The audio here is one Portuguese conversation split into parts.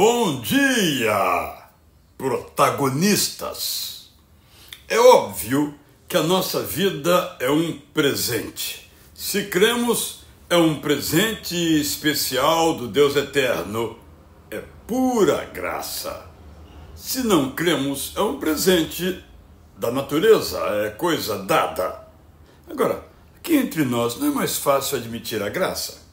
Bom dia, protagonistas! É óbvio que a nossa vida é um presente. Se cremos, é um presente especial do Deus Eterno. É pura graça. Se não cremos, é um presente da natureza, é coisa dada. Agora, aqui entre nós não é mais fácil admitir a graça?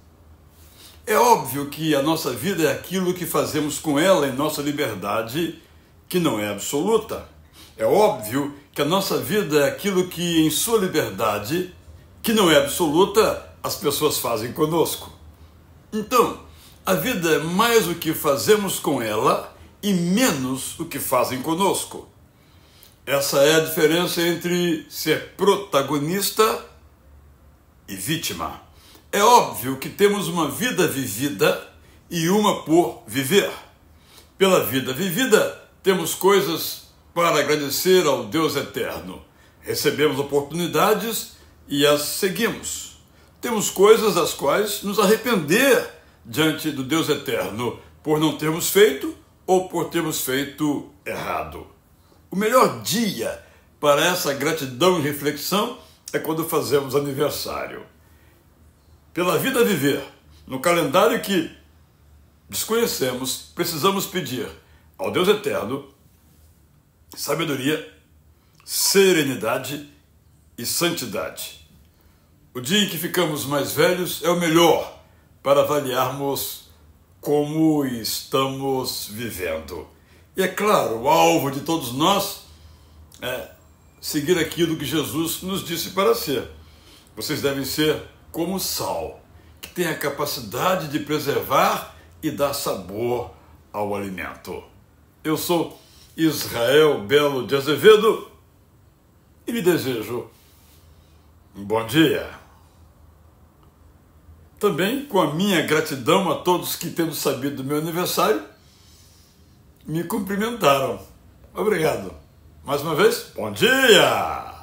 É óbvio que a nossa vida é aquilo que fazemos com ela em nossa liberdade, que não é absoluta. É óbvio que a nossa vida é aquilo que, em sua liberdade, que não é absoluta, as pessoas fazem conosco. Então, a vida é mais o que fazemos com ela e menos o que fazem conosco. Essa é a diferença entre ser protagonista e vítima. É óbvio que temos uma vida vivida e uma por viver. Pela vida vivida, temos coisas para agradecer ao Deus eterno. Recebemos oportunidades e as seguimos. Temos coisas das quais nos arrepender diante do Deus eterno por não termos feito ou por termos feito errado. O melhor dia para essa gratidão e reflexão é quando fazemos aniversário pela vida a viver, no calendário que desconhecemos, precisamos pedir ao Deus Eterno sabedoria, serenidade e santidade. O dia em que ficamos mais velhos é o melhor para avaliarmos como estamos vivendo. E é claro, o alvo de todos nós é seguir aquilo que Jesus nos disse para ser. Vocês devem ser como sal, que tem a capacidade de preservar e dar sabor ao alimento. Eu sou Israel Belo de Azevedo e lhe desejo um bom dia. Também com a minha gratidão a todos que, tendo sabido do meu aniversário, me cumprimentaram. Obrigado. Mais uma vez, bom dia!